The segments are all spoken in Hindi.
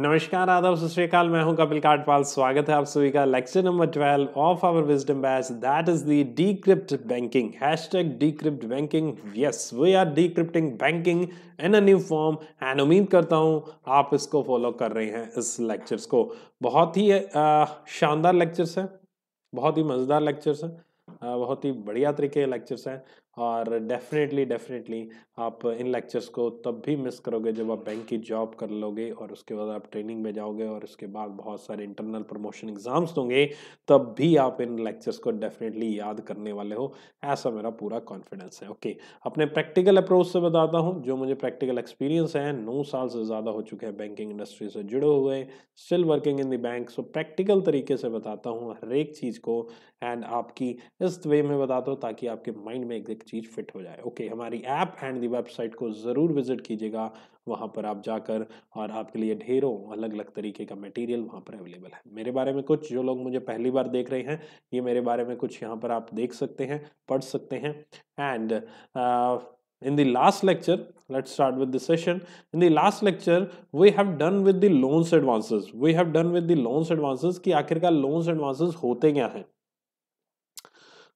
नमस्कार आदाब सत मैं हूं कपिल काटपाल स्वागत है आप सभी का lecture number twelve of our wisdom batch that is the decrypt banking hash tag decrypt banking yes we are decrypting banking in a new form and उम्मीद करता हूं आप इसको फॉलो कर रहे हैं इस लेक्चर्स को बहुत ही शानदार लेक्चर्स हैं बहुत ही मज़ेदार लेक्चर्स हैं बहुत ही बढ़िया तरीके के लेक्चर्स हैं और डेफिनेटली डेफिनेटली आप इन लेक्चर्स को तब भी मिस करोगे जब आप बैंक की जॉब कर लोगे और उसके बाद आप ट्रेनिंग में जाओगे और उसके बाद बहुत सारे इंटरनल प्रमोशन एग्ज़ाम्स दोगे तब भी आप इन लेक्चर्स को डेफिनेटली याद करने वाले हो ऐसा मेरा पूरा कॉन्फिडेंस है ओके अपने प्रैक्टिकल अप्रोच से बताता हूँ जो मुझे प्रैक्टिकल एक्सपीरियंस है नौ साल से ज़्यादा हो चुके हैं बैंकिंग इंडस्ट्री से जुड़े हुए still working in the bank so practical तरीके से बताता हूँ हर एक चीज़ को एंड आपकी इस वे में बताता हूँ ताकि आपके माइंड में एक चीज़ फिट हो जाए ओके हमारी ऐप एंड दी वेबसाइट को ज़रूर विजिट कीजिएगा वहां पर आप जाकर और आपके लिए ढेरों अलग अलग तरीके का मटेरियल वहाँ पर अवेलेबल है मेरे बारे में कुछ जो लोग मुझे पहली बार देख रहे हैं ये मेरे बारे में कुछ यहाँ पर आप देख सकते हैं पढ़ सकते हैं and in the last lecture let's start with the session in the last lecture we have done with the loans advances we have done with the loans advances कि आखिरकार लोन्स एडवांसेस होते क्या हैं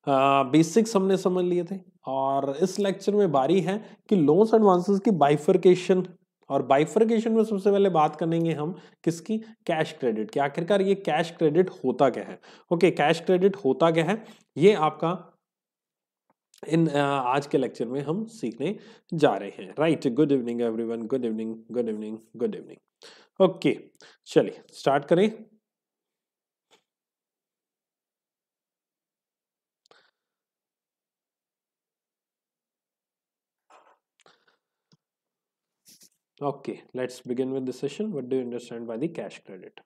बेसिक्स हमने समझ लिए थे और इस लेक्चर में बारी है कि लोन्स एडवांसेस की बाइफर्केशन और बाइफर्केशन में सबसे पहले बात करेंगे हम किसकी कैश क्रेडिट की आखिरकार ये कैश क्रेडिट होता क्या है ओके कैश क्रेडिट होता क्या है ये आपका इन आज के लेक्चर में हम सीखने जा रहे हैं right good evening everyone good evening good evening good evening okay चलिए स्टार्ट करें okay let's begin with the session what do understand by the cash credit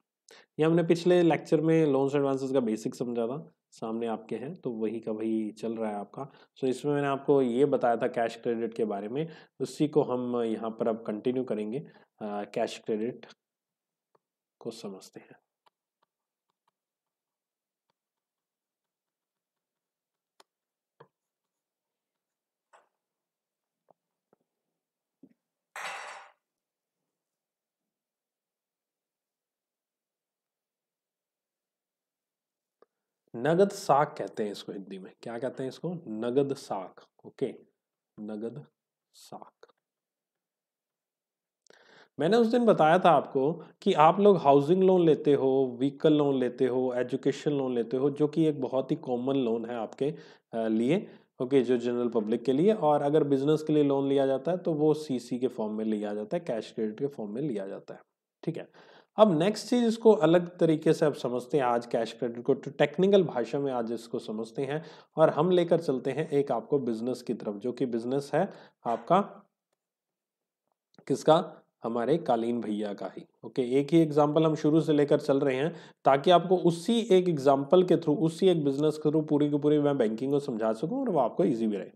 ये हमने पिछले लेक्चर में लोन्स एडवांसेस का बेसिक समझा था सामने आपके हैं तो वही का वही चल रहा है आपका सो so, इसमें मैंने आपको ये बताया था कैश क्रेडिट के बारे में उसी को हम यहाँ पर अब कंटिन्यू करेंगे कैश क्रेडिट को समझते हैं नगद साख कहते हैं इसको हिंदी में क्या कहते हैं इसको नगद साख ओके नगद साख मैंने उस दिन बताया था आपको कि आप लोग हाउसिंग लोन लेते हो व्हीकल लोन लेते हो एजुकेशन लोन लेते हो जो कि एक बहुत ही कॉमन लोन है आपके लिए ओके जो जनरल पब्लिक के लिए और अगर बिजनेस के लिए लोन लिया जाता है तो वो सीसी के फॉर्म में लिया जाता है कैश क्रेडिट के फॉर्म में लिया जाता है ठीक है अब नेक्स्ट चीज इसको अलग तरीके से अब समझते हैं आज कैश क्रेडिट को तो टेक्निकल भाषा में आज इसको समझते हैं और हम लेकर चलते हैं एक आपको बिजनेस की तरफ जो कि बिजनेस है आपका किसका हमारे कालीन भैया का ही ओके एक ही एग्जाम्पल हम शुरू से लेकर चल रहे हैं ताकि आपको उसी एक एग्जाम्पल के थ्रू उसी एक बिजनेस के थ्रू पूरी की पूरी मैं बैंकिंग को समझा सकूं और वो आपको इजी भी रहे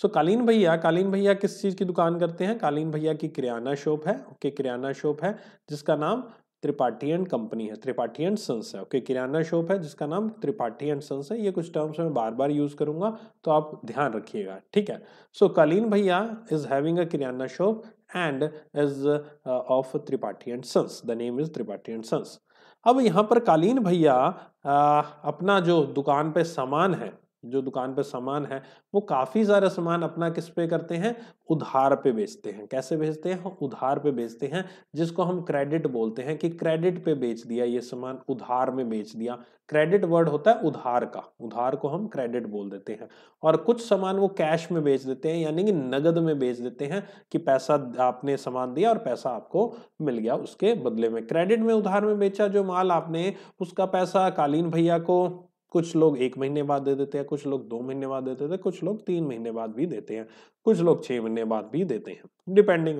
सो so, कालीन भैया कालीन भैया किस चीज़ की दुकान करते हैं कालीन भैया की किराना शॉप है ओके किराना शॉप है जिसका नाम त्रिपाठी कंपनी है त्रिपाठी एंड सन्स है ओके okay, किराना शॉप है जिसका नाम त्रिपाठी एंड सन्स है ये कुछ टर्म्स मैं बार बार यूज़ करूँगा तो आप ध्यान रखिएगा ठीक है सो so, Kaleen Bhaiya is having a kirana shop and is of Tripathi and sons the name is Tripathi and sons अब यहाँ पर कालीन भैया uh, अपना जो दुकान पे सामान है जो दुकान पर सामान है वो काफ़ी सारा सामान अपना किस पे करते हैं उधार पे बेचते हैं कैसे बेचते हैं उधार पे बेचते हैं जिसको हम क्रेडिट बोलते हैं कि क्रेडिट पे बेच दिया ये सामान उधार में बेच दिया क्रेडिट वर्ड होता है उधार का उधार को हम क्रेडिट बोल देते हैं और कुछ सामान वो कैश में बेच देते हैं यानी कि नगद में बेच देते हैं कि पैसा आपने सामान दिया और पैसा आपको मिल गया उसके बदले में क्रेडिट में उधार में बेचा जो माल आपने उसका पैसा कालीन भैया को कुछ लोग एक महीने बाद दे देते हैं कुछ लोग दो महीने बाद देते हैं कुछ लोग तीन महीने बाद भी देते हैं कुछ लोग छह महीने बाद भी देते हैं डिपेंडिंग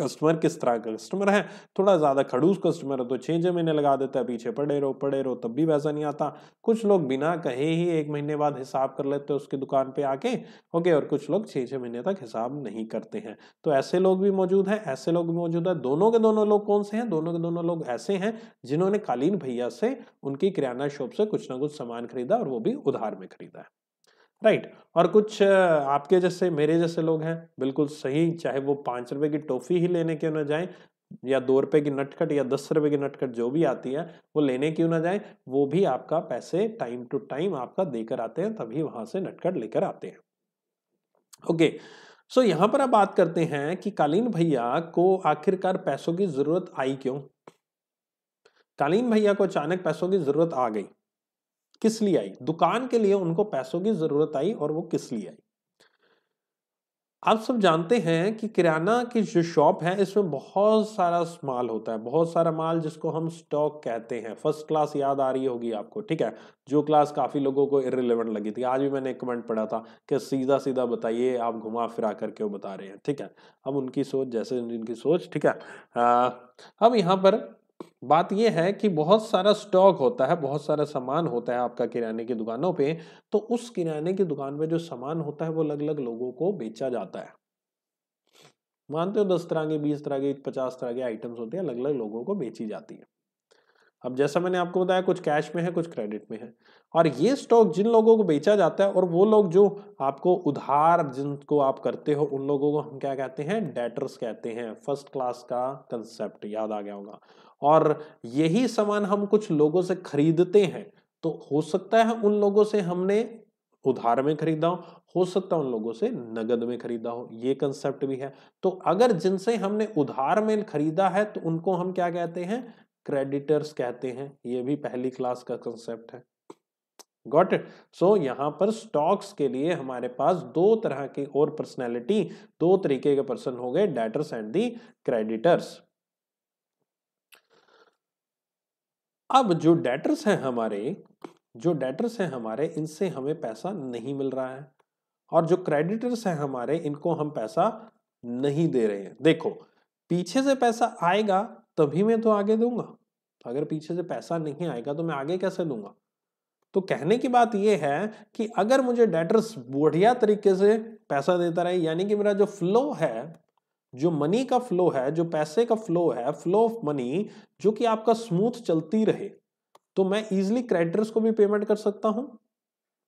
कस्टमर किस तरह का कस्टमर है थोड़ा ज़्यादा खड़ूस कस्टमर है तो छः छः महीने लगा देता है पीछे पड़े रहो पड़े रहो तब भी पैसा नहीं आता कुछ लोग बिना कहे ही एक महीने बाद हिसाब कर लेते हैं उसकी दुकान पे आके ओके और कुछ लोग छः छः महीने तक हिसाब नहीं करते हैं तो ऐसे लोग भी मौजूद हैं ऐसे लोग भी मौजूद हैं दोनों के दोनों लोग कौन से हैं दोनों के दोनों लोग ऐसे हैं जिन्होंने कालीन भैया से उनकी किराना शॉप से कुछ ना कुछ सामान खरीदा और वो भी उधार में खरीदा है राइट और कुछ आपके जैसे मेरे जैसे लोग हैं बिल्कुल सही चाहे वो पाँच रुपए की टॉफी ही लेने क्यों ना जाए या दो रुपए की नटखट या दस रुपए की नटखट जो भी आती है वो लेने क्यों ना जाए वो भी आपका पैसे टाइम टू टाइम आपका देकर आते हैं तभी वहां से नटखट लेकर आते हैं ओके सो यहां पर आप बात करते हैं कि कालीन भैया को आखिरकार पैसों की जरूरत आई क्यों कालीन भैया को अचानक पैसों की जरूरत आ गई किस लिए आई दुकान के लिए उनको पैसों की जरूरत आई और वो किस लिए आई आप सब जानते हैं कि किराना की जो शॉप है इसमें बहुत सारा माल होता है बहुत सारा माल जिसको हम स्टॉक कहते हैं फर्स्ट क्लास याद आ रही होगी आपको ठीक है जो क्लास काफ़ी लोगों को इरेलीवेंट लगी थी आज भी मैंने एक कमेंट पढ़ा था कि सीधा सीधा बताइए आप घुमा फिरा कर क्यों बता रहे हैं ठीक है अब उनकी सोच जैसे उनकी सोच ठीक है आ, अब यहाँ पर बात यह है कि बहुत सारा स्टॉक होता है बहुत सारा सामान होता है आपका किराने की दुकानों पे तो उस किराने की दुकान पे जो सामान होता है वो अलग अलग लोगों को बेचा जाता है मानते हो दस तरह के बीस तरह के पचास तरह के आइटम्स होते हैं अलग अलग लोगों को बेची जाती है अब जैसा मैंने आपको बताया कुछ कैश में है कुछ क्रेडिट में है और ये स्टॉक जिन लोगों को बेचा जाता है और वो लोग जो आपको उधार जिनको आप करते हो उन लोगों को हम क्या कहते हैं डेटर्स कहते हैं फर्स्ट क्लास का कंसेप्ट याद आ गया होगा और यही सामान हम कुछ लोगों से खरीदते हैं तो हो सकता है उन लोगों से हमने उधार में खरीदा हो हो सकता है उन लोगों से नगद में खरीदा हो ये कंसेप्ट भी है तो अगर जिनसे हमने उधार में खरीदा है तो उनको हम क्या कहते हैं क्रेडिटर्स कहते हैं ये भी पहली क्लास का कंसेप्ट है गॉट इट सो यहाँ पर स्टॉक्स के लिए हमारे पास दो तरह की और पर्सनैलिटी दो तरीके के पर्सन हो गए डेटर्स एंड दी क्रेडिटर्स अब जो डेटर्स हैं हमारे जो डेटर्स हैं हमारे इनसे हमें पैसा नहीं मिल रहा है और जो क्रेडिटर्स हैं हमारे इनको हम पैसा नहीं दे रहे हैं देखो पीछे से पैसा आएगा तभी मैं तो आगे दूंगा अगर पीछे से पैसा नहीं आएगा तो मैं आगे कैसे दूंगा तो कहने की बात यह है कि अगर मुझे डेटर्स बढ़िया तरीके से पैसा देता रहे यानी कि मेरा जो फ्लो है जो मनी का फ्लो है जो पैसे का फ्लो है फ्लो ऑफ मनी जो कि आपका स्मूथ चलती रहे तो मैं इजिली क्रेडिटर्स को भी पेमेंट कर सकता हूं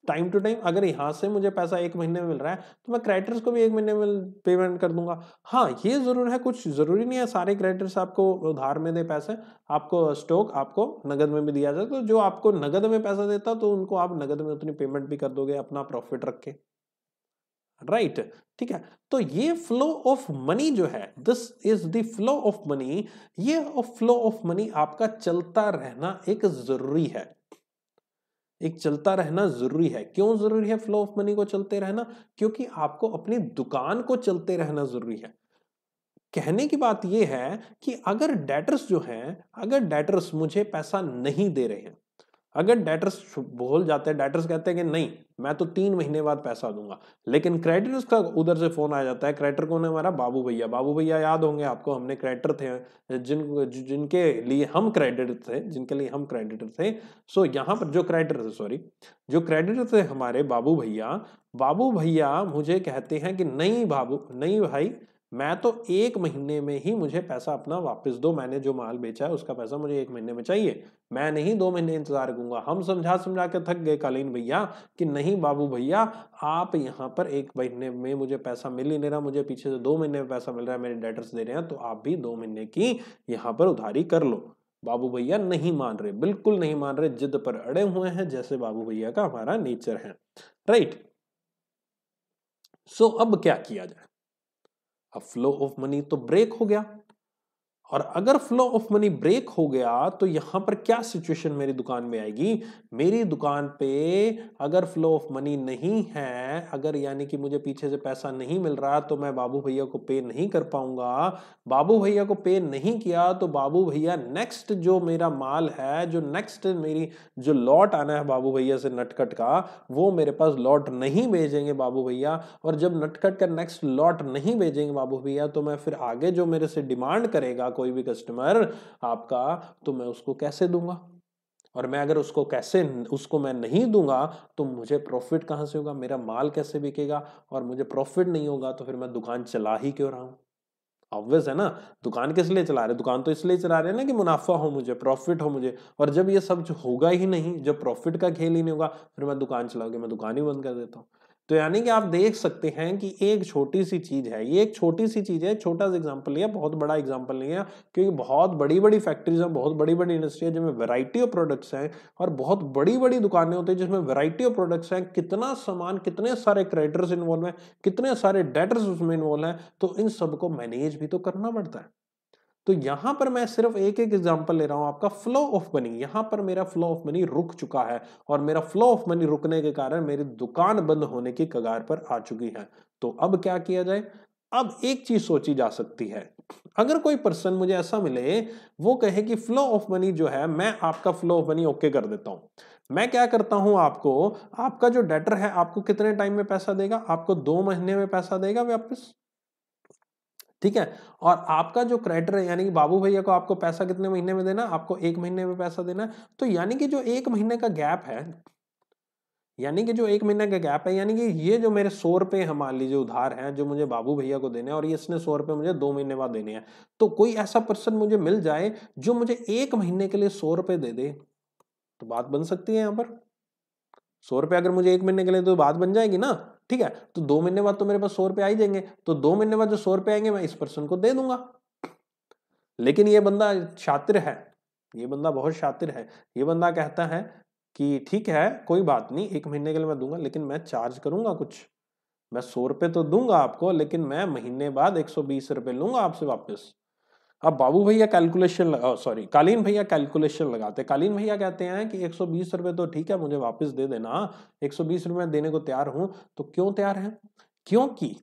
टाइम टू टाइम अगर यहाँ से मुझे पैसा एक महीने में मिल रहा है तो मैं क्रेडिटर्स को भी एक महीने में पेमेंट कर दूंगा हाँ ये ज़रूर है कुछ ज़रूरी नहीं है सारे क्रेडिटर्स आपको उधार में दे पैसे आपको स्टॉक आपको नगद में भी दिया जाए तो जो आपको नगद में पैसा देता तो उनको आप नगद में उतनी पेमेंट भी कर दोगे अपना प्रॉफिट रख के राइट right. ठीक है तो ये फ्लो ऑफ मनी जो है this is the flow of money ये फ्लो ऑफ मनी आपका चलता रहना एक जरूरी है एक चलता रहना जरूरी है क्यों जरूरी है फ्लो ऑफ मनी को चलते रहना क्योंकि आपको अपनी दुकान को चलते रहना जरूरी है कहने की बात यह है कि अगर डेटर्स जो हैं अगर डेटर्स मुझे पैसा नहीं दे रहे हैं अगर डेटर्स बोल जाते हैं डेटर्स कहते हैं कि नहीं मैं तो तीन महीने बाद पैसा दूंगा लेकिन क्रेडिटर्स का उधर से फोन आ जाता है क्रेडिटर कौन है हमारा बाबू भैया बाबू भैया याद होंगे आपको हमने क्रेडिटर थे जिन जिनके लिए हम क्रेडिटर थे जिनके लिए हम क्रेडिटर थे सो यहाँ पर जो क्रेडिटर थे सॉरी जो क्रेडिटर थे हमारे बाबू भैया बाबू भैया मुझे कहते हैं कि नहीं बाबू नहीं भाई मैं तो एक महीने में ही मुझे पैसा अपना वापस दो मैंने जो माल बेचा है उसका पैसा मुझे एक महीने में चाहिए मैं नहीं दो महीने इंतजार करूंगा हम समझा समझा के थक गए कालीन भैया कि नहीं बाबू भैया आप यहाँ पर एक महीने में मुझे पैसा मिल ही नहीं रहा मुझे पीछे से दो महीने में पैसा मिल रहा है मेरे डेटर्स दे रहे हैं तो आप भी दो महीने की यहाँ पर उधारी कर लो बाबू भैया नहीं मान रहे बिल्कुल नहीं मान रहे जिद पर अड़े हुए हैं जैसे बाबू भैया का हमारा नेचर है राइट सो अब क्या किया जाए अब फ्लो ऑफ मनी तो ब्रेक हो गया और अगर फ्लो ऑफ मनी ब्रेक हो गया तो यहाँ पर क्या सिचुएशन मेरी दुकान में आएगी मेरी दुकान पे अगर फ्लो ऑफ मनी नहीं है अगर यानी कि मुझे पीछे से पैसा नहीं मिल रहा तो मैं बाबू भैया को पे नहीं कर पाऊंगा बाबू भैया को पे नहीं किया तो बाबू भैया नेक्स्ट जो मेरा माल है जो नेक्स्ट मेरी जो लॉट आना है बाबू भैया से नटकट का वो मेरे पास लॉट नहीं भेजेंगे बाबू भैया और जब नटकट का नेक्स्ट लॉट नहीं भेजेंगे बाबू भैया तो मैं फिर आगे जो मेरे से डिमांड करेगा कोई भी कस्टमर आपका तो मैं उसको कैसे दूंगा और मैं अगर उसको कैसे उसको मैं नहीं दूंगा तो मुझे प्रॉफिट कहाँ से होगा मेरा माल कैसे बिकेगा और मुझे प्रॉफिट नहीं होगा तो फिर मैं दुकान चला ही क्यों रहा हूँ ऑब्वियस है ना दुकान किस लिए चला रहे दुकान तो इसलिए चला रहे हैं ना कि मुनाफा हो मुझे प्रॉफिट हो मुझे और जब ये सब होगा ही नहीं जब प्रॉफिट का खेल ही नहीं होगा फिर मैं दुकान चलाऊंगी मैं दुकान ही बंद कर देता हूँ तो यानी कि आप देख सकते हैं कि एक छोटी सी चीज़ है ये एक छोटी सी चीज़ है छोटा सा एग्जाम्पल लिया बहुत बड़ा एग्जाम्पल नहीं है क्योंकि बहुत बड़ी बड़ी फैक्ट्रीज हैं बहुत बड़ी बड़ी इंडस्ट्री है जिसमें वैरायटी ऑफ प्रोडक्ट्स हैं और बहुत बड़ी बड़ी दुकानें होती है जिसमें वैरायटी ऑफ प्रोडक्ट्स हैं कितना सामान कितने सारे क्रेडिटर्स इन्वॉल्व हैं कितने सारे डेटर्स उसमें इन्वॉल्व हैं तो इन सबको मैनेज भी तो करना पड़ता है तो यहां पर मैं सिर्फ एक एक एग्जांपल ले रहा हूं आपका फ्लो ऑफ मनी यहां पर मेरा फ्लो ऑफ मनी रुक चुका है और मेरा फ्लो ऑफ मनी रुकने के कारण मेरी दुकान बंद होने की कगार पर आ चुकी है तो अब क्या किया जाए अब एक चीज सोची जा सकती है अगर कोई पर्सन मुझे ऐसा मिले वो कहे कि फ्लो ऑफ मनी जो है मैं आपका फ्लो ऑफ मनी ओके कर देता हूं मैं क्या करता हूं आपको आपका जो डेटर है आपको कितने टाइम में पैसा देगा आपको दो महीने में पैसा देगा वापस ठीक है और आपका जो क्रेडिटर है यानी कि बाबू भैया को आपको पैसा कितने महीने में देना आपको एक महीने में पैसा देना तो यानी कि जो एक महीने का गैप है यानी कि जो एक महीने का गैप है यानी कि ये जो मेरे सौ रुपये मान लीजिए उधार हैं जो मुझे बाबू भैया को देने हैं और ये इसने सौ रुपये मुझे दो महीने बाद देने हैं तो कोई ऐसा पर्सन मुझे मिल जाए जो मुझे एक महीने के लिए सौ रुपये दे दे तो बात बन सकती है यहाँ पर सौ रुपये अगर मुझे एक महीने के लिए तो बात बन जाएगी ना ठीक है तो दो महीने बाद तो मेरे पास सौ रुपये आ ही जाएंगे तो दो महीने बाद जो सौ रुपए आएंगे मैं इस पर्सन को दे दूंगा लेकिन ये बंदा शातिर है ये बंदा बहुत शातिर है ये बंदा कहता है कि ठीक है कोई बात नहीं एक महीने के लिए मैं दूंगा लेकिन मैं चार्ज करूंगा कुछ मैं सौ रुपये तो दूंगा आपको लेकिन मैं महीने बाद एक सौ बीस रुपये लूंगा आपसे वापस अब बाबू भैया कैलकुलेशन सॉरी oh, कालीन भैया कैलकुलेशन लगाते कालीन भैया कहते हैं कि 120 रुपए तो ठीक है मुझे वापस दे देना 120 रुपए देने को तैयार हूं तो क्यों तैयार है क्योंकि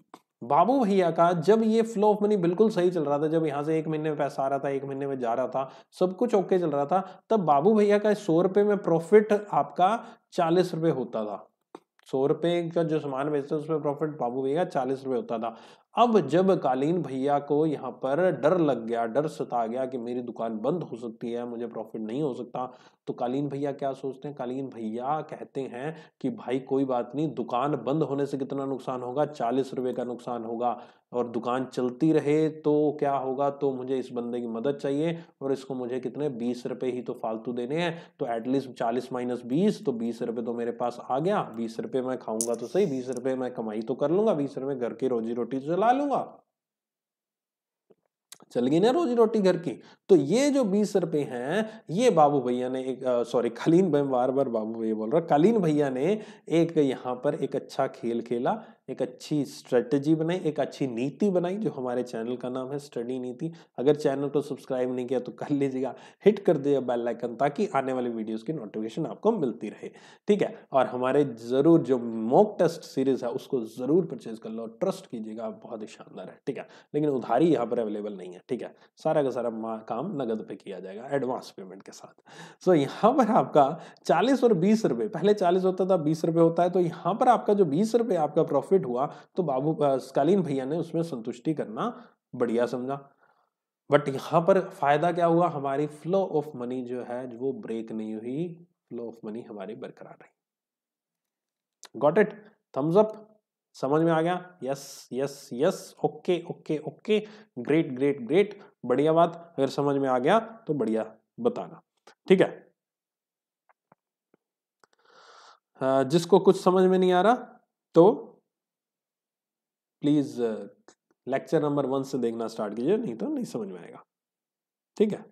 बाबू भैया का जब ये फ्लो ऑफ मनी बिल्कुल सही चल रहा था जब यहाँ से एक महीने में पैसा आ रहा था एक महीने में जा रहा था सब कुछ ओके चल रहा था तब बाबू भैया का सौ रुपये में प्रॉफिट आपका चालीस रुपये होता था सौ रुपये का जो सामान बेचते हैं उसमें प्रॉफिट बाबू भैया का चालीस रुपये होता था अब जब कालीन भैया को यहाँ पर डर लग गया डर सता गया कि मेरी दुकान बंद हो सकती है मुझे प्रॉफिट नहीं हो सकता तो कालीन भैया क्या सोचते हैं कालीन भैया कहते हैं कि भाई कोई बात नहीं दुकान बंद होने से कितना नुकसान होगा चालीस रुपये का नुकसान होगा और दुकान चलती रहे तो क्या होगा तो मुझे इस बंदे की मदद चाहिए और इसको मुझे कितने बीस रुपये ही तो फालतू देने हैं तो एटलीस्ट चालीस माइनस बीस तो बीस रुपये तो मेरे पास आ गया बीस रुपये मैं खाऊंगा तो सही बीस रुपये मैं कमाई तो कर लूँगा बीस रुपये घर की रोजी रोटी चला तो लूँगा चल गई ना रोजी रोटी घर की तो ये जो बीस रुपए हैं ये बाबू भैया ने एक सॉरी कालीन भाई बार बार बाबू भैया बोल रहा कालीन भैया ने एक यहाँ पर एक अच्छा खेल खेला एक अच्छी स्ट्रेटजी बनाई एक अच्छी नीति बनाई जो हमारे चैनल का नाम है स्टडी नीति अगर चैनल को सब्सक्राइब नहीं किया तो कर लीजिएगा हिट कर दिया बेल आइकन ताकि आने वाले वीडियोस की नोटिफिकेशन आपको मिलती रहे ठीक है और हमारे ज़रूर जो मॉक टेस्ट सीरीज़ है उसको ज़रूर परचेज कर लो ट्रस्ट कीजिएगा बहुत ही शानदार है ठीक है लेकिन उधारी यहाँ पर अवेलेबल नहीं है ठीक है सारा का सारा काम नगद पे किया जाएगा एडवांस पेमेंट के साथ सो यहाँ पर आपका चालीस और बीस रुपये पहले चालीस होता था बीस रुपये होता है तो यहाँ पर आपका जो बीस रुपये आपका प्रॉफिट प्रॉफिट हुआ तो बाबू स्कालीन भैया ने उसमें संतुष्टि करना बढ़िया समझा बट यहाँ पर फायदा क्या हुआ हमारी फ्लो ऑफ मनी जो है वो ब्रेक नहीं हुई फ्लो ऑफ मनी हमारी बरकरार रही गॉट इट थम्स अप समझ में आ गया yes yes yes okay okay okay great great great बढ़िया बात अगर समझ में आ गया तो बढ़िया बताना ठीक है जिसको कुछ समझ में नहीं आ रहा तो प्लीज़ लेक्चर नंबर वन से देखना स्टार्ट कीजिए नहीं तो नहीं समझ में आएगा ठीक है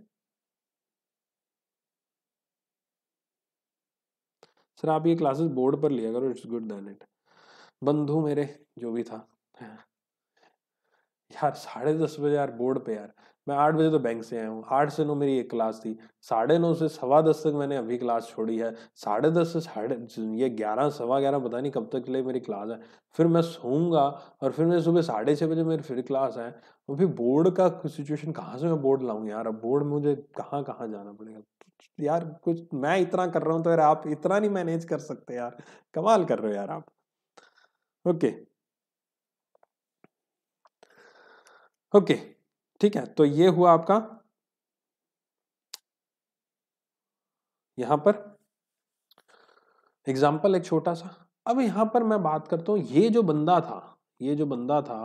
सर आप ये क्लासेस बोर्ड पर लिया करो इट्स गुड दैन इट बंधु मेरे जो भी था यार साढ़े दस बजे यार बोर्ड पे यार मैं आठ बजे तो बैंक से आया हूँ आठ से नौ मेरी एक क्लास थी साढ़े नौ से सवा दस तक मैंने अभी क्लास छोड़ी है साढ़े दस से साढ़े ये ग्यारह सवा ग्यारह पता नहीं कब तक के लिए मेरी क्लास है फिर मैं सोऊंगा और फिर मैं सुबह साढ़े छः बजे मेरी फिर क्लास है और फिर बोर्ड का सिचुएशन कहाँ से मैं बोर्ड लाऊँ यार अब बोर्ड मुझे कहाँ कहाँ जाना पड़ेगा यार कुछ मैं इतना कर रहा हूँ तो यार आप इतना नहीं मैनेज कर सकते यार कमाल कर रहे हो यार आप ओके ओके ठीक है तो ये हुआ आपका यहां पर एग्जाम्पल एक छोटा सा अब यहां पर मैं बात करता हूं ये जो बंदा था ये जो बंदा था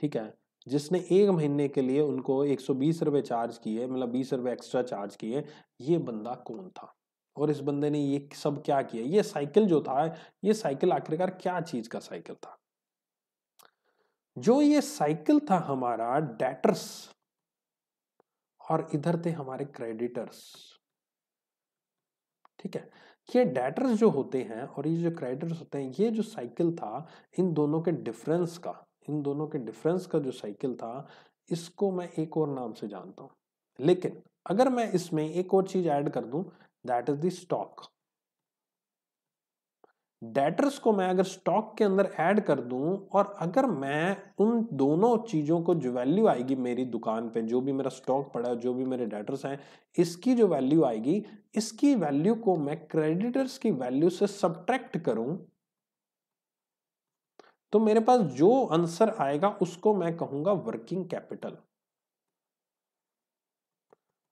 ठीक है जिसने एक महीने के लिए उनको एक सौ बीस रुपए चार्ज किए मतलब बीस रुपए एक्स्ट्रा चार्ज किए ये बंदा कौन था और इस बंदे ने ये सब क्या किया ये साइकिल जो था ये साइकिल आखिरकार क्या चीज़ का साइकिल था जो ये साइकिल था हमारा डेटर्स और इधर थे हमारे क्रेडिटर्स ठीक है ये डेटर्स जो होते हैं और ये जो क्रेडिटर्स होते हैं ये जो साइकिल था इन दोनों के डिफरेंस का इन दोनों के डिफरेंस का जो साइकिल था इसको मैं एक और नाम से जानता हूं लेकिन अगर मैं इसमें एक और चीज़ ऐड कर दूं that is the stock debtors को मैं अगर स्टॉक के अंदर ऐड कर दूं और अगर मैं उन दोनों चीज़ों को जो वैल्यू आएगी मेरी दुकान पे जो भी मेरा स्टॉक पड़ा जो भी मेरे डेटर्स हैं इसकी जो वैल्यू आएगी इसकी वैल्यू को मैं क्रेडिटर्स की वैल्यू से सब्ट्रैक्ट करूं तो मेरे पास जो आंसर आएगा उसको मैं कहूंगा वर्किंग कैपिटल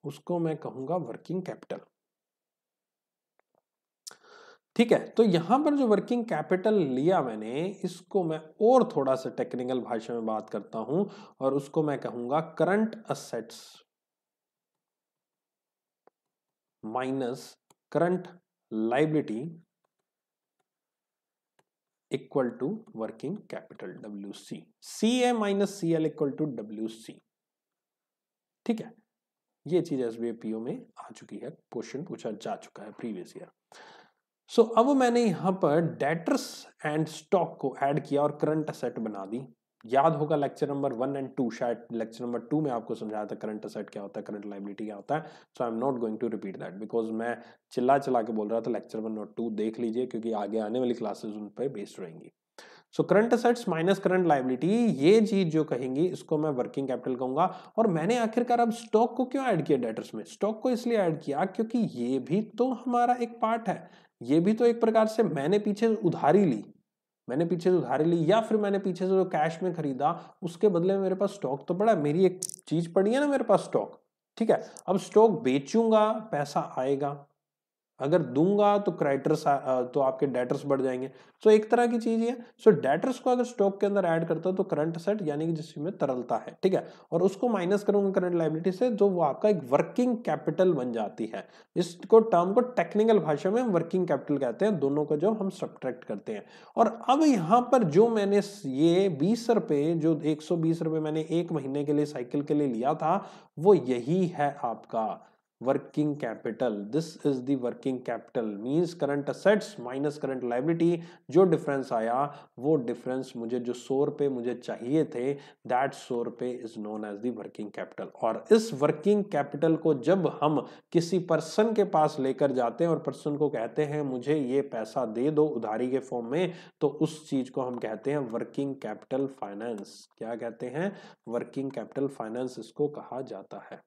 उसको मैं कहूंगा वर्किंग कैपिटल ठीक है तो यहां पर जो वर्किंग कैपिटल लिया मैंने इसको मैं और थोड़ा सा टेक्निकल भाषा में बात करता हूं और उसको मैं कहूंगा current assets minus current liability equal to working capital W C C A minus C L equal to W C ठीक है ये चीज एस बी में आ चुकी है क्वेश्चन पूछा जा चुका है प्रीवियस ईयर सो so, अब मैंने यहाँ पर डेटर्स एंड स्टॉक को ऐड किया और करंट असेट बना दी याद होगा lecture number one and two शायद लेक्चर नंबर टू में आपको समझाया था करंट असेट क्या होता है करंट लाइबिलिटी क्या होता है so I am not going to repeat that because मैं चिल्ला चिल्ला के बोल रहा था लेक्चर वन और टू देख लीजिए क्योंकि आगे आने वाली क्लासेज उन पर बेस्ड रहेंगी so current assets minus current liability ये चीज जो कहेंगी इसको मैं वर्किंग कैपिटल कहूंगा और मैंने आखिरकार अब स्टॉक को क्यों ऐड किया डेटर्स में स्टॉक को इसलिए ऐड किया क्योंकि ये भी तो हमारा एक पार्ट है ये भी तो एक प्रकार से मैंने पीछे उधारी ली मैंने पीछे से उधारी ली या फिर मैंने पीछे से जो कैश में खरीदा उसके बदले में मेरे पास स्टॉक तो पड़ा मेरी एक चीज पड़ी है ना मेरे पास स्टॉक ठीक है अब स्टॉक बेचूंगा पैसा आएगा अगर दूंगा तो क्राइटर्स तो आपके डेटर्स बढ़ जाएंगे सो एक तरह की चीज है सो डेटर्स को अगर स्टॉक के अंदर ऐड करता तो करंट असेट यानी कि जिसमें तरलता है ठीक है और उसको माइनस करूंगा करंट लाइबिलिटी से जो वो आपका एक वर्किंग कैपिटल बन जाती है इसको टर्म को टेक्निकल भाषा में वर्किंग कैपिटल कहते हैं दोनों को जो हम सब्ट्रैक्ट करते हैं और अब यहाँ पर जो मैंने ये बीस रुपये जो एक सौ बीस मैंने एक महीने के लिए साइकिल के लिए लिया था वो यही है आपका working capital this is the working capital means current assets minus current liability जो difference आया वो difference मुझे जो सौ रुपये मुझे चाहिए थे that सौ रुपये is known as the working capital और इस working capital को जब हम किसी person के पास लेकर जाते हैं और person को कहते हैं मुझे ये पैसा दे दो उधारी के फॉर्म में तो उस चीज़ को हम कहते हैं working capital finance क्या कहते हैं working capital finance इसको कहा जाता है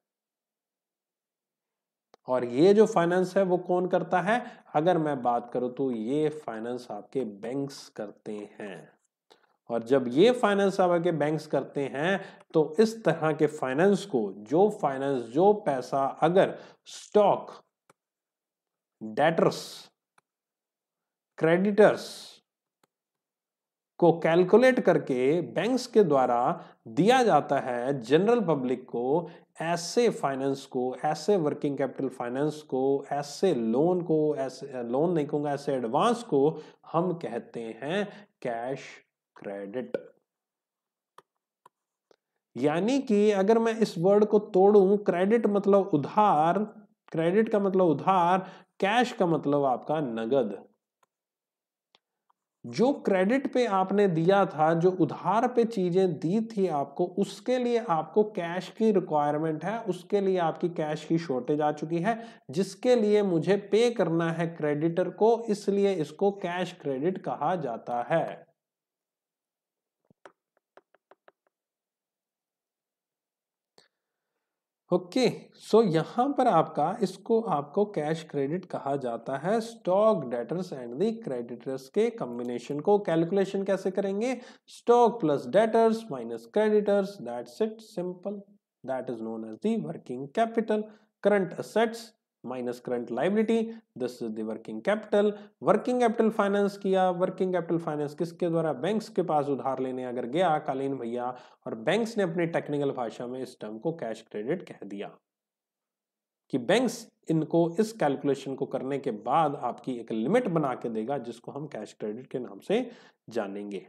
और ये जो फाइनेंस है वो कौन करता है अगर मैं बात करूं तो ये फाइनेंस आपके बैंक्स करते हैं और जब ये फाइनेंस आपके बैंक्स करते हैं तो इस तरह के फाइनेंस को जो फाइनेंस जो पैसा अगर स्टॉक डेटर्स क्रेडिटर्स को कैलकुलेट करके बैंक्स के द्वारा दिया जाता है जनरल पब्लिक को ऐसे फाइनेंस को ऐसे वर्किंग कैपिटल फाइनेंस को ऐसे लोन को ऐसे लोन नहीं कहूँगा ऐसे एडवांस को हम कहते हैं कैश क्रेडिट यानी कि अगर मैं इस वर्ड को तोड़ूं क्रेडिट मतलब उधार क्रेडिट का मतलब उधार कैश का मतलब आपका नगद जो क्रेडिट पे आपने दिया था जो उधार पे चीज़ें दी थी आपको उसके लिए आपको कैश की रिक्वायरमेंट है उसके लिए आपकी कैश की शॉर्टेज आ चुकी है जिसके लिए मुझे पे करना है क्रेडिटर को इसलिए इसको कैश क्रेडिट कहा जाता है ओके सो यहाँ पर आपका इसको आपको कैश क्रेडिट कहा जाता है stock debtors and the creditors के कम्बिनेशन को कैलकुलेशन कैसे करेंगे stock plus debtors minus creditors that's it simple that is known as the working capital current assets minus current liability this is working capital working capital finance किया वर्किंग कैपिटल फाइनेंस किसके द्वारा बैंक्स के पास उधार लेने अगर गया कालीन भैया और बैंक्स ने अपनी टेक्निकल भाषा में इस टर्म को कैश क्रेडिट कह दिया कि बैंक्स इनको इस कैलकुलेशन को करने के बाद आपकी एक लिमिट बना के देगा जिसको हम कैश क्रेडिट के नाम से जानेंगे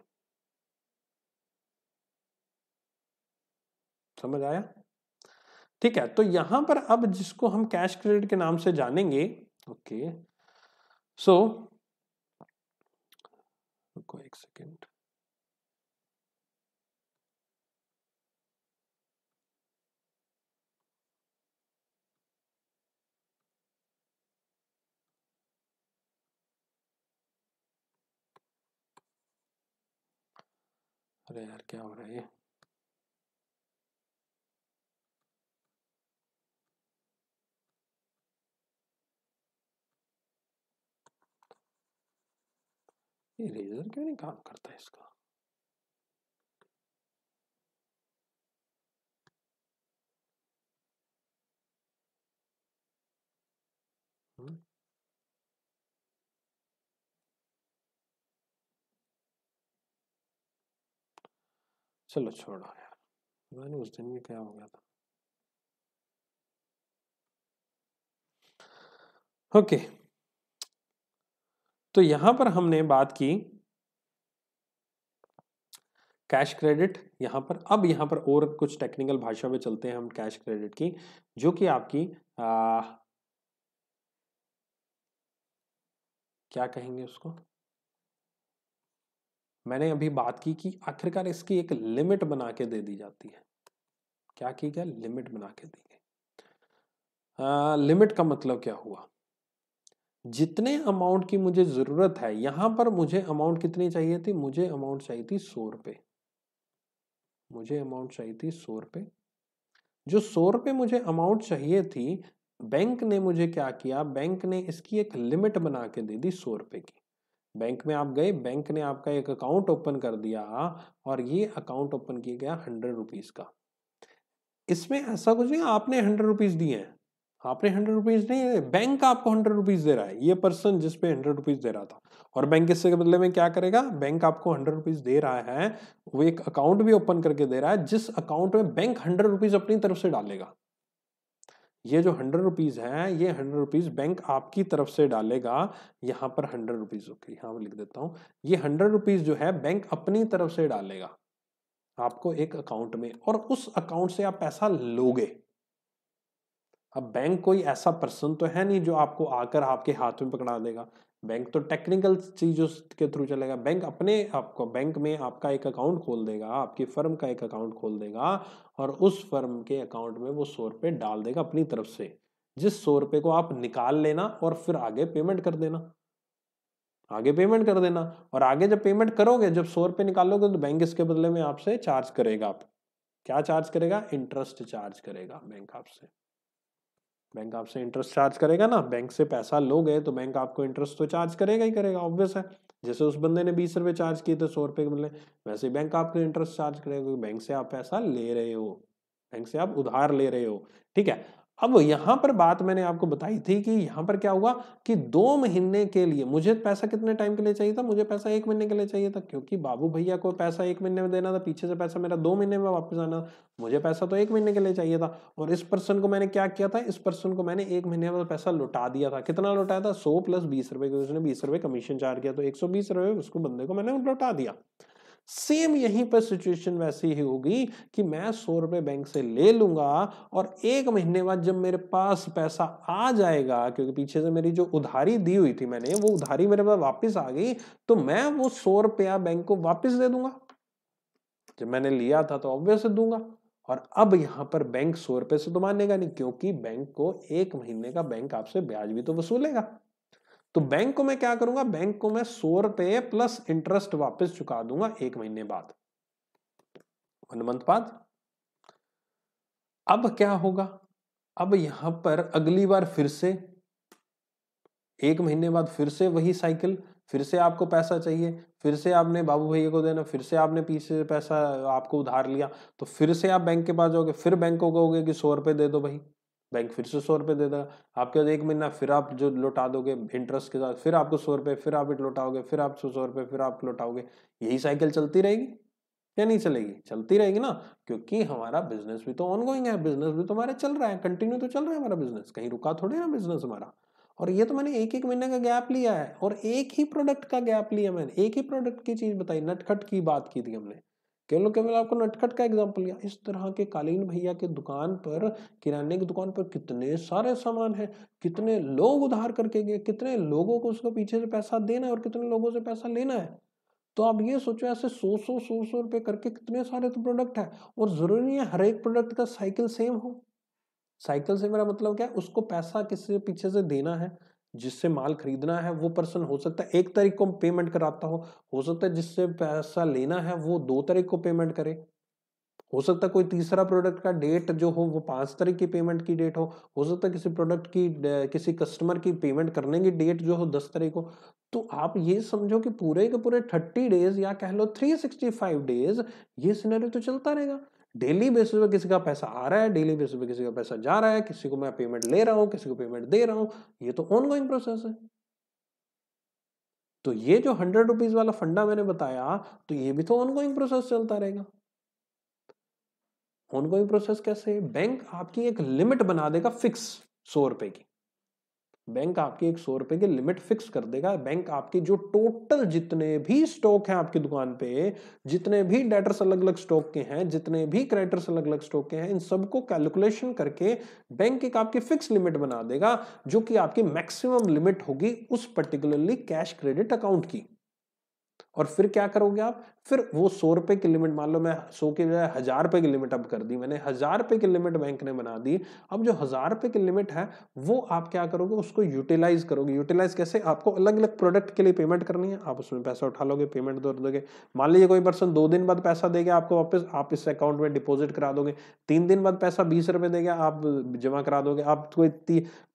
समझ आया ठीक है तो यहां पर अब जिसको हम कैश क्रेडिट के नाम से जानेंगे ओके सो रुको एक सेकेंड अरे यार क्या हो रहा है ये लेजर क्यों नहीं काम करता इसका चलो छोड़ो यार मैंने उस दिन भी क्या हो गया था ओके okay. तो यहां पर हमने बात की कैश क्रेडिट यहां पर अब यहां पर और कुछ टेक्निकल भाषा में चलते हैं हम कैश क्रेडिट की जो कि आपकी आ, क्या कहेंगे उसको मैंने अभी बात की कि आखिरकार इसकी एक लिमिट बना के दे दी जाती है क्या की क्या लिमिट बना के दी गई लिमिट का मतलब क्या हुआ जितने अमाउंट की मुझे ज़रूरत है यहां पर मुझे अमाउंट कितनी चाहिए थी मुझे अमाउंट चाहिए थी सौ रुपए मुझे अमाउंट चाहिए थी सौ रुपये जो सौ रुपये मुझे अमाउंट चाहिए थी बैंक ने मुझे क्या किया बैंक ने इसकी एक लिमिट बना के दे दी सौ रुपये की बैंक में आप गए बैंक ने आपका एक अकाउंट ओपन कर दिया और ये अकाउंट ओपन किया गया हंड्रेड रुपीज़ का इसमें ऐसा कुछ नहीं आपने हंड्रेड रुपीज़ दिए हैं आपने हंड्रेड रुपीज नहीं बैंक आपको हंड्रेड रुपीज दे रहा है ये पर्सन जिसपे हंड्रेड रुपीज दे रहा था और बैंक इससे बदले में क्या करेगा बैंक आपको हंड्रेड रुपीज दे रहा है वो एक अकाउंट भी ओपन करके दे रहा है जिस अकाउंट में बैंक हंड्रेड रुपीज अपनी तरफ से डालेगा ये जो हंड्रेड रुपीज है ये हंड्रेड रुपीज बैंक आपकी तरफ से डालेगा यहां पर हंड्रेड रुपीज ओके यहाँ लिख देता हूँ ये हंड्रेड रुपीज जो है बैंक अपनी तरफ से डालेगा आपको एक अकाउंट में और उस अकाउंट से आप पैसा लोगे अब बैंक कोई ऐसा पर्सन तो है नहीं जो आपको आकर आपके हाथ में पकड़ा देगा बैंक तो टेक्निकल चीज़ों के थ्रू चलेगा बैंक अपने आपको बैंक में आपका एक अकाउंट खोल देगा आपकी फर्म का एक अकाउंट खोल देगा और उस फर्म के अकाउंट में वो सौ रुपये डाल देगा अपनी तरफ से जिस सौ रुपये को आप निकाल लेना और फिर आगे पेमेंट कर देना आगे पेमेंट कर देना और आगे जब पेमेंट करोगे जब सौ रुपये निकालोगे तो बैंक इसके बदले में आपसे चार्ज करेगा आप क्या चार्ज करेगा इंटरेस्ट चार्ज करेगा बैंक आपसे बैंक आपसे इंटरेस्ट चार्ज करेगा ना बैंक से पैसा लोगे तो बैंक आपको इंटरेस्ट तो चार्ज करेगा ही करेगा ऑब्वियस है जैसे उस बंदे ने बीस रुपये चार्ज किए थे सौ रुपये के मिले वैसे ही बैंक आपको इंटरेस्ट चार्ज करेगा क्योंकि बैंक से आप पैसा ले रहे हो बैंक से आप उधार ले रहे हो ठीक है अब यहां पर बात मैंने आपको बताई थी कि यहां पर क्या हुआ कि दो महीने के लिए मुझे पैसा कितने टाइम के लिए चाहिए था मुझे पैसा एक महीने के लिए चाहिए था क्योंकि बाबू भैया को पैसा एक महीने में देना था पीछे से पैसा मेरा दो महीने में वापस आना था मुझे पैसा तो एक महीने के लिए चाहिए था और इस पर्सन को मैंने क्या किया था इस पर्सन को मैंने एक महीने में पैसा लुटा दिया था कितना लुटाया था सौ प्लस बीस रुपए उसने बीस रुपए कमीशन चार्ज किया तो एक सौ बीस रुपए उसको बंदे को मैंने लुटा दिया सेम यहीं पर सिचुएशन वैसी ही होगी कि मैं सौ रुपये बैंक से ले लूँगा और एक महीने बाद जब मेरे पास पैसा आ जाएगा क्योंकि पीछे से मेरी जो उधारी दी हुई थी मैंने वो उधारी मेरे पास वापस आ गई तो मैं वो सौ रुपया बैंक को वापस दे दूंगा जब मैंने लिया था तो ऑब्वियस दूंगा और अब यहां पर बैंक सौ रुपये से तो मानेगा नहीं क्योंकि बैंक को एक महीने का बैंक आपसे ब्याज भी तो वसूलेगा तो बैंक को मैं क्या करूंगा बैंक को मैं सौ रुपए प्लस इंटरेस्ट वापस चुका दूंगा एक महीने बाद वन मंथ बाद अब क्या होगा अब यहां पर अगली बार फिर से एक महीने बाद फिर से वही साइकिल फिर से आपको पैसा चाहिए फिर से आपने बाबू भैया को देना फिर से आपने पीछे पैसा आपको उधार लिया तो फिर से आप बैंक के पास जाओगे फिर बैंक को कहोगे कि सौ रुपए दे दो भाई बैंक फिर से सौ रुपये दे देगा आपके पास एक महीना फिर आप जो लौटा दोगे इंटरेस्ट के साथ फिर आपको सौ रुपये फिर आप लौटाओगे फिर आप सौ सौ रुपये फिर आप लौटाओगे यही साइकिल चलती रहेगी या नहीं चलेगी चलती रहेगी ना क्योंकि हमारा बिजनेस भी तो ऑनगोइंग है बिजनेस भी तो हमारा चल रहा है कंटिन्यू तो चल रहा है हमारा बिजनेस कहीं रुका थोड़े ना बिजनेस हमारा और ये तो मैंने एक एक महीने का गैप लिया है और एक ही प्रोडक्ट का गैप लिया मैंने एक ही प्रोडक्ट की चीज़ बताई नटखट की बात की थी हमने केवल केवल आपको नटखट का एग्जाम्पल लिया इस तरह के कालीन भैया के दुकान पर किराने की दुकान पर कितने सारे सामान हैं कितने लोग उधार करके गए कितने लोगों को उसको पीछे से पैसा देना है और कितने लोगों से पैसा लेना है तो आप ये सोचो ऐसे सौ सौ सौ सौ रुपये करके कितने सारे तो प्रोडक्ट है और ज़रूरी नहीं है हर एक प्रोडक्ट का साइकिल सेम हो साइकिल से मेरा मतलब क्या है उसको पैसा किसी पीछे से देना है जिससे माल खरीदना है वो पर्सन हो सकता है एक तारीख को पेमेंट कराता हो हो सकता है जिससे पैसा लेना है वो दो तारीख को पेमेंट करे हो सकता है कोई तीसरा प्रोडक्ट का डेट जो हो वो पांच तारीख की पेमेंट की डेट हो हो सकता है किसी प्रोडक्ट की किसी कस्टमर की पेमेंट करने की डेट जो हो दस तारीख को तो आप ये समझो कि पूरे के पूरे थर्टी डेज या कह लो थ्री सिक्सटी फाइव डेज ये सिनेरियो तो चलता रहेगा डेली बेसिस पे किसी का पैसा आ रहा है डेली बेसिस पे किसी का पैसा जा रहा है किसी को मैं पेमेंट ले रहा हूं किसी को पेमेंट दे रहा हूं ये तो ऑनगोइंग प्रोसेस है तो ये जो हंड्रेड रुपीज वाला फंडा मैंने बताया तो ये भी तो ऑनगोइंग प्रोसेस चलता रहेगा ऑनगोइंग प्रोसेस कैसे बैंक आपकी एक लिमिट बना देगा फिक्स सौ रुपए की बैंक आपके एक सौ रुपए की लिमिट फिक्स कर देगा बैंक आपके जो टोटल जितने भी स्टॉक हैं आपकी दुकान पे जितने भी डेटर्स अलग अलग स्टॉक के हैं जितने भी क्रेडिटर्स अलग अलग स्टॉक के हैं इन सबको कैलकुलेशन करके बैंक एक आपकी फिक्स लिमिट बना देगा जो कि आपकी मैक्सिमम लिमिट होगी उस पर्टिकुलरली कैश क्रेडिट अकाउंट की और फिर क्या करोगे आप फिर वो सौ रुपए की लिमिट मान लो मैं सौ के है हज़ार रुपए की लिमिट अब कर दी मैंने हज़ार रुपये की लिमिट बैंक ने बना दी अब जो हज़ार रुपये की लिमिट है वो आप क्या करोगे उसको यूटिलाइज़ करोगे यूटिलाइज़ कैसे आपको अलग अलग प्रोडक्ट के लिए पेमेंट करनी है आप उसमें पैसा उठा लोगे पेमेंट दो दोगे मान लीजिए कोई पर्सन दो दिन बाद पैसा देगा आपको वापस आप इस अकाउंट में डिपोजिट करा दोगे तीन दिन बाद पैसा बीस रुपए देगा आप जमा करा दोगे आप कोई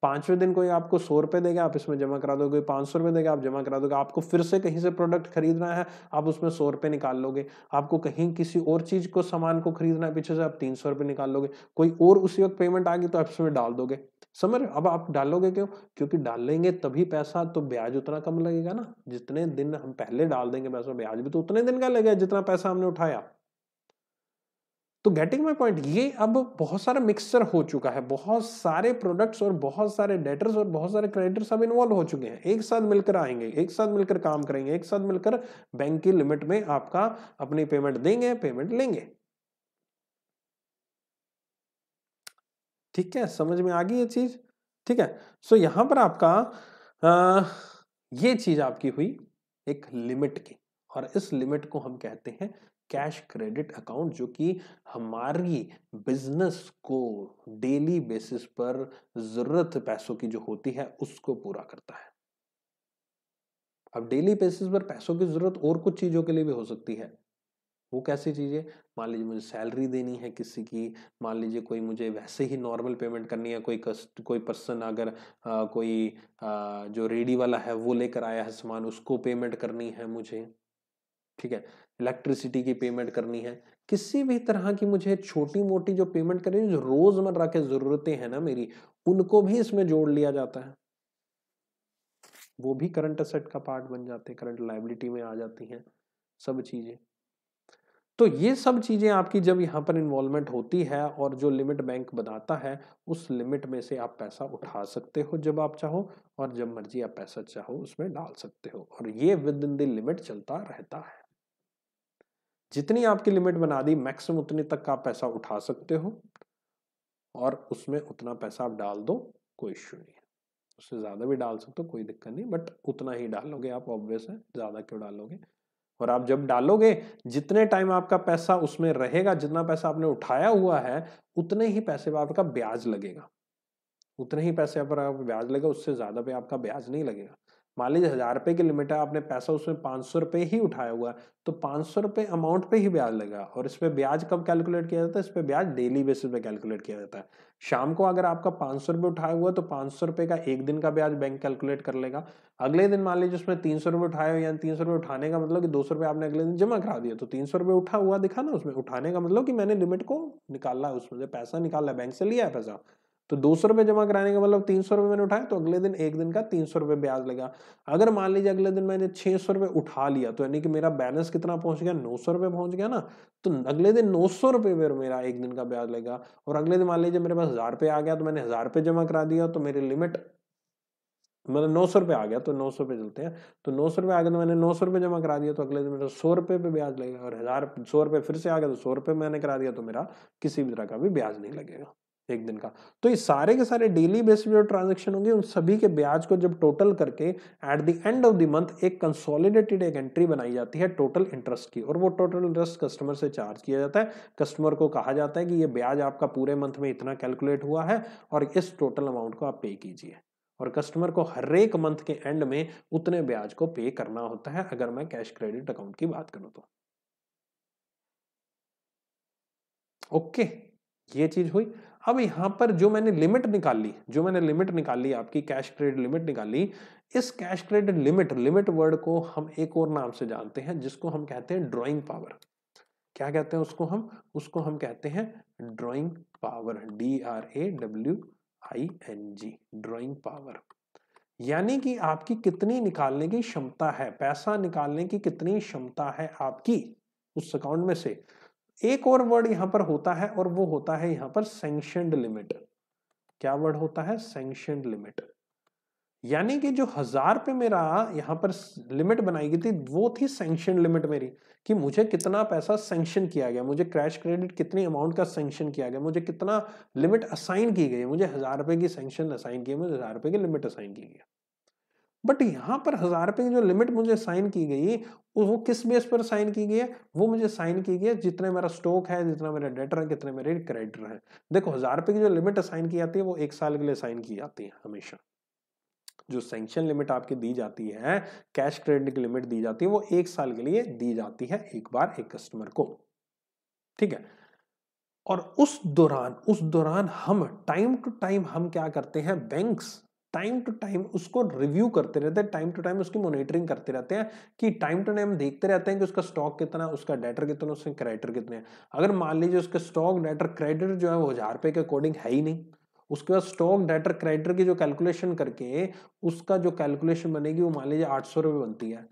पांचवें दिन कोई आपको सौ रुपये देगा आप इसमें जमा करा दोगे पाँच सौ रुपये देगा आप जमा करा दोगे आपको फिर से कहीं से प्रोडक्ट खरीदना है आप उसमें सौ रुपये निकाल लोगे आपको कहीं किसी और चीज़ को सामान को खरीदना है पीछे से आप तीन सौ रुपये निकाल लोगे कोई और उसी वक्त पेमेंट आ गई तो आप इसमें डाल दोगे समझ अब आप डालोगे क्यों क्योंकि डालेंगे तभी पैसा तो ब्याज उतना कम लगेगा ना जितने दिन हम पहले डाल देंगे पैसा ब्याज भी तो उतने दिन का लगेगा जितना पैसा हमने उठाया तो गेटिंग माई पॉइंट ये अब बहुत सारा मिक्सचर हो चुका है बहुत सारे प्रोडक्ट्स और बहुत सारे डेटर्स और बहुत सारे क्रेडिटर्स अब इन्वॉल्व हो चुके हैं एक साथ मिलकर आएंगे एक साथ मिलकर काम करेंगे एक साथ मिलकर बैंक की लिमिट में आपका अपनी पेमेंट देंगे पेमेंट लेंगे ठीक है समझ में आ गई ये चीज ठीक है सो so, यहां पर आपका आ, ये चीज आपकी हुई एक लिमिट की और इस लिमिट को हम कहते हैं कैश क्रेडिट अकाउंट जो कि हमारी बिजनेस को डेली बेसिस पर जरूरत पैसों की जो होती है उसको पूरा करता है अब डेली बेसिस पर पैसों की जरूरत और कुछ चीजों के लिए भी हो सकती है वो कैसी चीज़ें मान लीजिए मुझे सैलरी देनी है किसी की मान लीजिए कोई मुझे वैसे ही नॉर्मल पेमेंट करनी है कोई कस्ट कोई पर्सन अगर आ, कोई आ, जो रेडी वाला है वो लेकर आया है सामान उसको पेमेंट करनी है मुझे ठीक है इलेक्ट्रिसिटी की पेमेंट करनी है किसी भी तरह की मुझे छोटी मोटी जो पेमेंट करनी जो रोजमर्रा के जरूरतें हैं ना मेरी उनको भी इसमें जोड़ लिया जाता है वो भी करंट असेट का पार्ट बन जाते हैं करंट लाइबिलिटी में आ जाती हैं सब चीजें तो ये सब चीज़ें आपकी जब यहाँ पर इन्वॉल्वमेंट होती है और जो लिमिट बैंक बनाता है उस लिमिट में से आप पैसा उठा सकते हो जब आप चाहो और जब मर्जी आप पैसा चाहो उसमें डाल सकते हो और ये विद इन द लिमिट चलता रहता है जितनी आपकी लिमिट बना दी मैक्सिमम उतनी तक का आप पैसा उठा सकते हो और उसमें उतना पैसा आप डाल दो कोई इश्यू नहीं है उससे ज़्यादा भी डाल सकते हो कोई दिक्कत नहीं बट उतना ही डालोगे आप ऑब्वियस है ज़्यादा क्यों डालोगे और आप जब डालोगे जितने टाइम आपका पैसा उसमें रहेगा जितना पैसा आपने उठाया हुआ है उतने ही पैसे पर आपका ब्याज लगेगा उतने ही पैसे पर आपका ब्याज लगेगा उससे ज़्यादा पे आपका ब्याज नहीं लगेगा मान लीजिए हज़ार रुपये की लिमिट है आपने पैसा उसमें पाँच सौ रुपये ही उठाया हुआ है तो पाँच सौ रुपये अमाउंट पे ही ब्याज लगेगा और इस पर ब्याज कब कैलकुलेट किया जाता है इस पर ब्याज डेली बेसिस पे कैलकुलेट किया जाता है शाम को अगर आपका पाँच सौ रुपये उठाया हुआ है तो पाँच सौ रुपये का एक दिन का ब्याज बैंक कैलकुलेट कर लेगा अगले दिन मान लीजिए उसमें तीन सौ रुपये उठाए यानी तीन सौ रुपये उठाने का मतलब कि दो सौ रुपये आपने अगले दिन जमा करा दिया तो तीन सौ रुपये उठा हुआ दिखा ना उसमें उठाने का मतलब कि मैंने लिमिट को निकाला उसमें से पैसा निकाला बैंक से लिया है पैसा तो दो सौ रुपये जमा कराने का मतलब तीन सौ रुपये मैंने उठाया तो अगले दिन एक दिन का तीन सौ रुपये ब्याज लगा अगर मान लीजिए अगले दिन मैंने छः सौ रुपये उठा लिया तो यानी कि मेरा बैलेंस कितना पहुंच गया नौ सौ रुपये पहुँच गया ना तो अगले दिन नौ सौ रुपये पर मेरा एक दिन का ब्याज लगा और अगले दिन मान लीजिए मेरे पास हज़ार रुपये आ गया तो मैंने हज़ार रुपये जमा करा दिया तो मेरी लिमिट मतलब नौ सौ रुपये आ गया तो नौ सौ रुपये चलते हैं तो नौ सौ रुपये आ गया तो मैंने नौ सौ रुपये जमा करा दिया तो अगले दिन मेरा सौ रुपये पे ब्याज लगेगा और हज़ार सौ रुपये फिर से आ गया तो सौ रुपये मैंने करा दिया तो मेरा किसी भी तरह का भी ब्याज नहीं लगेगा एक दिन का तो ये सारे के सारे डेली बेस पे जो ट्रांजेक्शन होंगे उन सभी के ब्याज को जब टोटल करके at the end of the month एक कंसोलिडेटेड एक एंट्री बनाई जाती है टोटल इंटरेस्ट की और वो टोटल इंटरेस्ट कस्टमर से चार्ज किया जाता है कस्टमर को कहा जाता है कि ये ब्याज आपका पूरे मंथ में इतना कैलकुलेट हुआ है और इस टोटल अमाउंट को आप पे कीजिए और कस्टमर को हर एक मंथ के एंड में उतने ब्याज को पे करना होता है अगर मैं कैश क्रेडिट अकाउंट की बात करूं तो ओके ये चीज हुई अब हाँ यहां पर जो मैंने लिमिट निकाल ली जो मैंने लिमिट निकाल ली आपकी कैश क्रेडिट लिमिट निकाल ली इस cash credit limit limit word को हम एक और नाम से जानते हैं जिसको हम कहते हैं ड्रॉइंग पावर क्या कहते हैं उसको हम उसको हम कहते हैं drawing power D R A W I N G drawing power यानी कि आपकी कितनी निकालने की क्षमता है पैसा निकालने की कितनी क्षमता है आपकी उस अकाउंट में से एक और वर्ड यहां पर होता है और वो होता है यहां पर सेंक्शनड लिमिट क्या वर्ड होता है सेंक्शनड लिमिट यानी कि जो हजार पे मेरा यहां पर लिमिट बनाई गई थी वो थी सेंक्शन लिमिट मेरी कि मुझे कितना पैसा सेंक्शन किया गया मुझे क्रैश क्रेडिट कितनी अमाउंट का सेंक्शन किया गया मुझे कितना लिमिट असाइन की गई मुझे हजार रुपए की सेंक्शन असाइन की मुझे हजार रुपए की लिमिट असाइन की गई बट यहाँ पर हज़ार रुपये की जो लिमिट मुझे साइन की गई वो किस बेस पर साइन की गई है वो मुझे साइन की गई है जितने मेरा स्टॉक है जितना मेरा डेटर है कितने मेरे क्रेडिटर हैं देखो हज़ार रुपए की जो लिमिट साइन की जाती है वो एक साल के लिए साइन की जाती है हमेशा जो सेंक्शन लिमिट आपकी दी जाती है कैश क्रेडिट की लिमिट दी जाती है वो एक साल के लिए दी जाती है एक बार एक कस्टमर को ठीक है और उस दौरान उस दौरान हम टाइम टू टाइम हम क्या करते हैं बैंक्स टाइम टू टाइम उसको रिव्यू करते रहते हैं टाइम टू टाइम उसकी मॉनिटरिंग करते रहते हैं कि टाइम टू टाइम देखते रहते हैं कि उसका स्टॉक कितना उसका डेटर कितना उसके क्रेडिटर कितने हैं अगर मान लीजिए उसके स्टॉक डेटर क्रेडिटर जो है वो हज़ार रुपये के अकॉर्डिंग है ही नहीं उसके बाद स्टॉक डेटर क्रेडिटर की जो कैलकुलेशन करके उसका जो कैलकुलेशन बनेगी वो मान लीजिए आठ सौ रुपये बनती है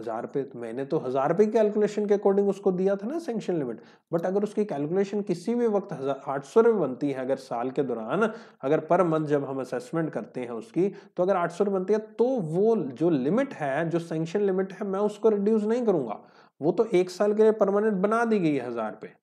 हज़ार रुपये तो मैंने तो हज़ार रुपये कैलकुलेशन के अकॉर्डिंग उसको दिया था ना सेंक्शन लिमिट बट अगर उसकी कैलकुलेशन किसी भी वक्त हज़ार आठ सौ रुपये बनती है अगर साल के दौरान अगर पर मंथ जब हम असेसमेंट करते हैं उसकी तो अगर आठ सौ रुपये बनती है तो वो जो लिमिट है जो सेंक्शन लिमिट है मैं उसको रिड्यूस नहीं करूंगा वो तो एक साल के लिए परमानेंट बना दी गई है हज़ार रुपये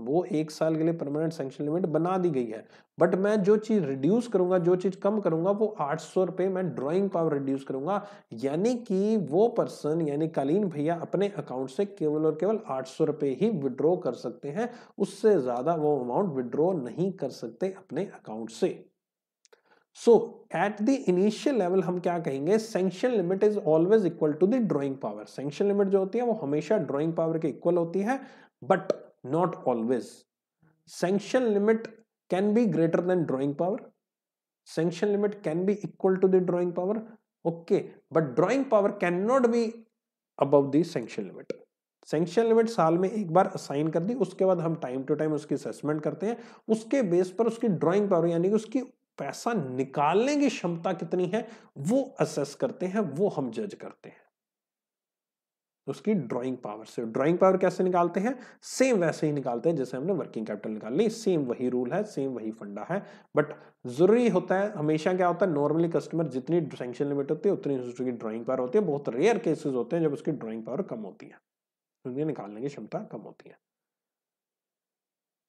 वो एक साल के लिए परमानेंट सेंक्शन लिमिट बना दी गई है बट मैं जो चीज़ रिड्यूस करूंगा जो चीज़ कम करूंगा वो आठ सौ रुपए मैं ड्राइंग पावर रिड्यूस करूंगा यानी कि वो पर्सन यानी कालीन भैया अपने अकाउंट से केवल और केवल आठ सौ रुपए ही विड्रॉ कर सकते हैं उससे ज़्यादा वो अमाउंट विड्रॉ नहीं कर सकते अपने अकाउंट से so at the initial level हम क्या कहेंगे sanction limit is always equal to the drawing power sanction limit जो होती है वो हमेशा ड्रॉइंग पावर के इक्वल होती है but not always sanction limit can be greater than drawing power sanction limit can be equal to the drawing power okay but drawing power cannot be above the sanction limit sanction limit साल में एक बार असाइन कर दी उसके बाद हम टाइम टू टाइम उसकी असेसमेंट करते हैं उसके बेस पर उसकी ड्राइंग पावर यानी कि उसकी पैसा निकालने की क्षमता कितनी है वो असेस करते हैं वो हम जज करते हैं उसकी ड्राइंग पावर से ड्राइंग पावर कैसे निकालते हैं सेम वैसे ही निकालते हैं जैसे हमने वर्किंग कैपिटल निकाल ली सेम वही रूल है सेम वही फंडा है बट जरूरी होता है हमेशा क्या होता है नॉर्मली कस्टमर जितनी सेंक्शन लिमिट होती है उतनी उसकी ड्राइंग पावर होती है बहुत रेयर केसेस होते हैं जब उसकी ड्राइंग पावर कम होती है उनकी निकालने की क्षमता कम होती है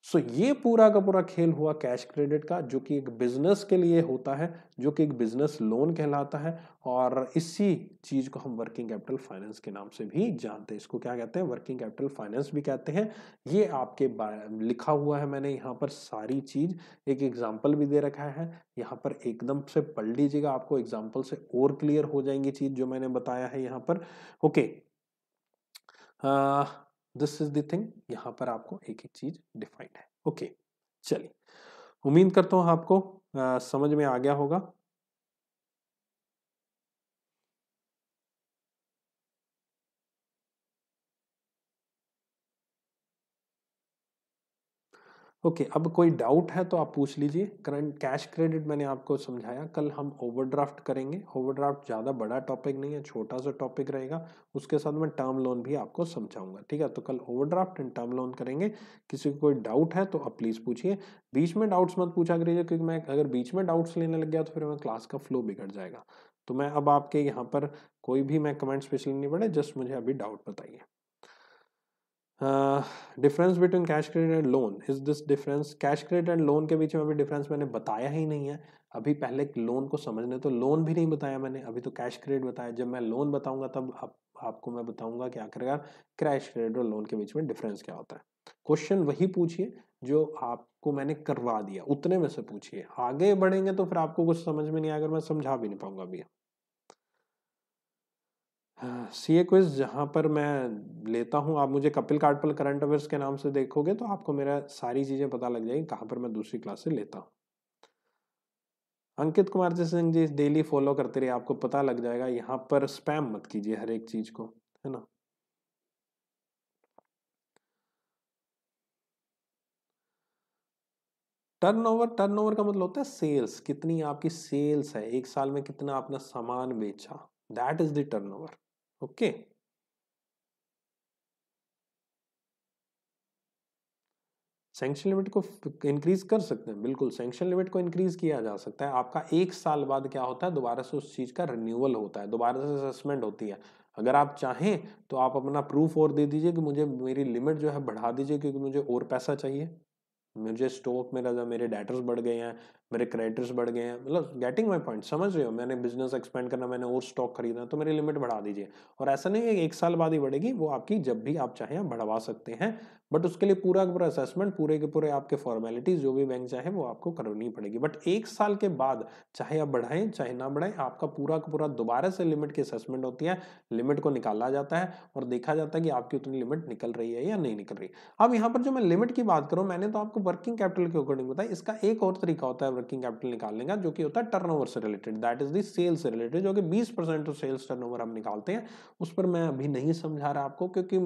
सो so, ये पूरा का पूरा खेल हुआ कैश क्रेडिट का जो कि एक बिजनेस के लिए होता है जो कि एक बिजनेस लोन कहलाता है और इसी चीज को हम वर्किंग कैपिटल फाइनेंस के नाम से भी जानते हैं इसको क्या कहते हैं वर्किंग कैपिटल फाइनेंस भी कहते हैं ये आपके लिखा हुआ है मैंने यहाँ पर सारी चीज एक एग्जाम्पल भी दे रखा है यहाँ पर एकदम से पढ़ लीजिएगा आपको एग्जाम्पल से और क्लियर हो जाएंगी चीज जो मैंने बताया है यहाँ पर okay okay. This is the thing यहाँ पर आपको एक एक चीज डिफाइंड है ओके okay, चलिए उम्मीद करता हूँ आपको आ, समझ में आ गया होगा ओके okay, अब कोई डाउट है तो आप पूछ लीजिए करंट कैश क्रेडिट मैंने आपको समझाया कल हम ओवरड्राफ्ट करेंगे ओवरड्राफ्ट ज़्यादा बड़ा टॉपिक नहीं है छोटा सा टॉपिक रहेगा उसके साथ मैं टर्म लोन भी आपको समझाऊंगा ठीक है तो कल ओवरड्राफ्ट एंड टर्म लोन करेंगे किसी को कोई डाउट है तो आप प्लीज़ पूछिए बीच में डाउट्स मत पूछा करिए क्योंकि मैं अगर बीच में डाउट्स लेने लग गया तो फिर मैं क्लास का फ्लो बिगड़ जाएगा तो मैं अब आपके यहाँ पर कोई भी मैं कमेंट्स पिछले नहीं पड़े जस्ट मुझे अभी डाउट बताइए difference between cash credit and loan is this difference cash credit and loan के बीच में अभी डिफरेंस मैंने बताया ही नहीं है अभी पहले लोन को समझने तो लोन भी नहीं बताया मैंने अभी तो कैश क्रेडिट बताया जब मैं लोन बताऊंगा तब आप, आपको मैं बताऊंगा कि आखिरकार कैश क्रेडिट और लोन के बीच में डिफरेंस क्या होता है क्वेश्चन वही पूछिए जो आपको मैंने करवा दिया उतने में से पूछिए आगे बढ़ेंगे तो फिर आपको कुछ समझ में नहीं आएगा मैं समझा भी नहीं पाऊंगा अभी हाँ, सी ए क्विज जहाँ पर मैं लेता हूँ आप मुझे कपिल काटपल करंट अफेयर्स के नाम से देखोगे तो आपको मेरा सारी चीज़ें पता लग जाएगी कहाँ पर मैं दूसरी क्लास से लेता हूँ अंकित कुमार जी सिंह जी डेली फॉलो करते रहिए आपको पता लग जाएगा यहाँ पर स्पैम मत कीजिए हर एक चीज़ को है ना टर्नओवर टर्नओवर का मतलब होता है सेल्स कितनी आपकी सेल्स है एक साल में कितना आपने सामान बेचा that is the turnover okay sanction limit को इंक्रीज कर सकते हैं बिल्कुल सेंक्शन लिमिट को इंक्रीज किया जा सकता है आपका एक साल बाद क्या होता है दोबारा से उस चीज़ का रिन्यूअल होता है दोबारा से असेसमेंट होती है अगर आप चाहें तो आप अपना प्रूफ और दे दीजिए कि मुझे मेरी लिमिट जो है बढ़ा दीजिए क्योंकि मुझे और पैसा चाहिए मुझे स्टॉक मेरा जो मेरे डेटर्स बढ़ गए हैं मेरे क्रेडिटर्स बढ़ गए हैं मतलब गेटिंग माई पॉइंट समझ रहे हो मैंने बिजनेस एक्सपेंड करना मैंने और स्टॉक खरीदना तो मेरी लिमिट बढ़ा दीजिए और ऐसा नहीं है एक साल बाद ही बढ़ेगी वो आपकी जब भी आप चाहें आप बढ़वा सकते हैं बट उसके लिए पूरा पूरा असेसमेंट पूरे के पूरे आपके फॉर्मेलिटीज जो भी बैंक चाहे वो आपको करनी पड़ेगी बट एक साल के बाद चाहे आप बढ़ाएं चाहे ना बढ़ाएं आपका पूरा का पूरा दोबारा से लिमिट की असेसमेंट होती है लिमिट को निकाला जाता है और देखा जाता है कि आपकी उतनी लिमिट निकल रही है या नहीं निकल रही अब यहाँ पर जो मैं लिमिट की बात करूँ मैंने तो आपको वर्किंग कैपिटल के अकॉर्डिंग बताया इसका एक और तरीका होता है वर्किंग कैपिटल निकालने का जो कि होता है टर्न से रिलेटेड दैट इज दी से रिलेटेड जो कि बीस परसेंट सेल्स तो टर्न हम निकालते हैं उस पर मैं अभी नहीं समझा रहा आपको क्योंकि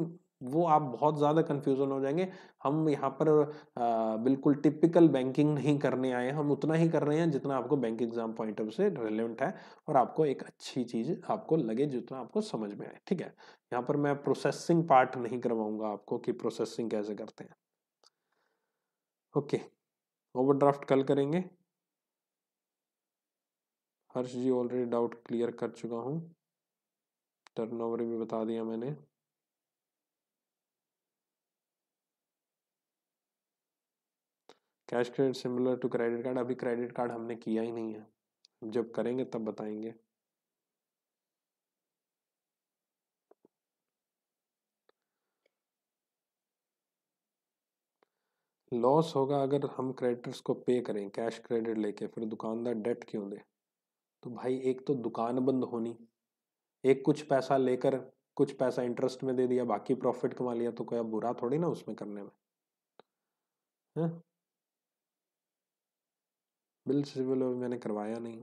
वो आप बहुत ज़्यादा कन्फ्यूज़न हो जाएंगे हम यहाँ पर आ, बिल्कुल टिपिकल बैंकिंग नहीं करने आए हम उतना ही कर रहे हैं जितना आपको बैंक एग्जाम पॉइंट ऑफ से रिलेवेंट है और आपको एक अच्छी चीज़ आपको लगे जितना आपको समझ में आए ठीक है यहाँ पर मैं प्रोसेसिंग पार्ट नहीं करवाऊँगा आपको कि प्रोसेसिंग कैसे करते हैं ओके ओवरड्राफ्ट कल करेंगे Harsh ji already doubt clear कर चुका हूँ टर्नओवर भी बता दिया मैंने cash credit similar to credit card अभी क्रेडिट कार्ड हमने किया ही नहीं है जब करेंगे तब बताएंगे लॉस होगा अगर हम क्रेडिटर्स को पे करें कैश क्रेडिट लेके फिर दुकानदार डेट क्यों दे तो भाई एक तो दुकान बंद होनी एक कुछ पैसा लेकर कुछ पैसा इंटरेस्ट में दे दिया बाकी प्रॉफिट कमा लिया तो कोई बुरा थोड़ी ना उसमें करने में है बिल सिविल और मैंने करवाया नहीं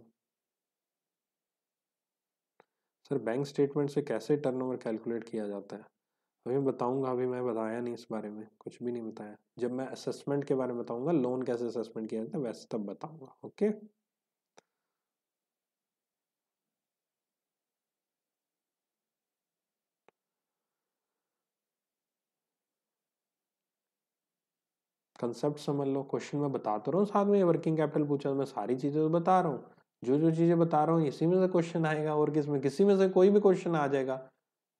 सर बैंक स्टेटमेंट से कैसे टर्नओवर कैलकुलेट किया जाता है अभी बताऊंगा अभी मैं बताया नहीं इस बारे में कुछ भी नहीं बताया जब मैं असेसमेंट के बारे में बताऊंगा लोन कैसे असेसमेंट किया जाता है वैसे तब बताऊंगा ओके कंसेप्ट समझ लो क्वेश्चन में बता तो रहा हूँ साथ में ये वर्किंग कैपिटल पूछा तो मैं सारी चीज़ें तो बता रहा हूँ जो जो चीज़ें बता रहा हूँ इसी में से क्वेश्चन आएगा और किस में किसी में से कोई भी क्वेश्चन आ जाएगा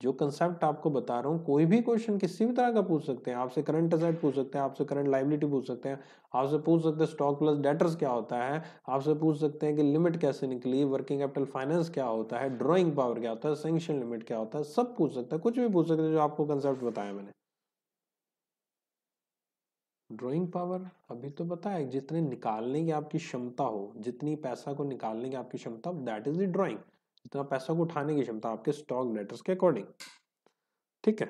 जो कंसेप्ट आपको बता रहा हूँ कोई भी क्वेश्चन किसी भी तरह का पूछ सकते हैं आपसे करंट असेट पूछ सकते हैं आपसे करंट लाइबिलिटी पूछ सकते हैं आपसे पूछ सकते हैं स्टॉक प्लस डेटर्स क्या होता है आपसे पूछ सकते हैं कि लिमिट कैसे निकली वर्किंग कैपिटल फाइनेंस क्या होता है ड्रॉइंग पावर क्या होता है सेंक्शन लिमिट क्या होता है सब पूछ सकते हैं कुछ भी पूछ सकते हैं जो आपको कंसेप्ट बताया मैंने ड्राइंग पावर अभी तो है जितने निकालने की आपकी क्षमता हो जितनी पैसा को निकालने की आपकी क्षमता दैट इज द ड्राइंग जितना पैसा को उठाने की क्षमता आपके स्टॉक लेटर्स के अकॉर्डिंग ठीक है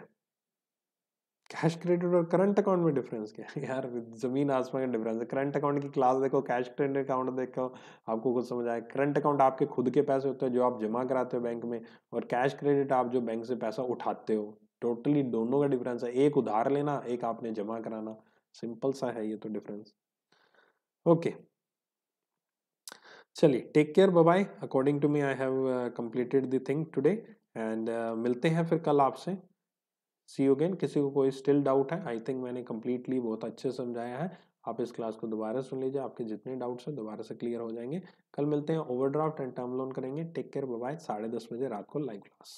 कैश क्रेडिट और करंट अकाउंट में डिफरेंस क्या है यार जमीन आसमान का डिफरेंस है करंट अकाउंट की क्लास देखो कैश क्रेडिट अकाउंट देखो आपको कुछ समझ आए करंट अकाउंट आपके खुद के पैसे होते हैं जो आप जमा कराते हो बैंक में और कैश क्रेडिट आप जो बैंक से पैसा उठाते हो टोटली दोनों का डिफरेंस है एक उधार लेना एक आपने जमा कराना सिंपल सा है ये तो डिफरेंस ओके चलिए take care bye according to me I have completed the thing today and मिलते हैं फिर कल आपसे सी यू अगेन किसी को कोई स्टिल डाउट है आई थिंक मैंने कम्प्लीटली बहुत अच्छे समझाया है आप इस क्लास को दोबारा सुन लीजिए आपके जितने डाउट्स हैं दोबारा से क्लियर हो जाएंगे कल मिलते हैं ओवरड्राफ्ट एंड टर्म लोन करेंगे टेक केयर बाय साढ़े दस बजे रात को लाइव क्लास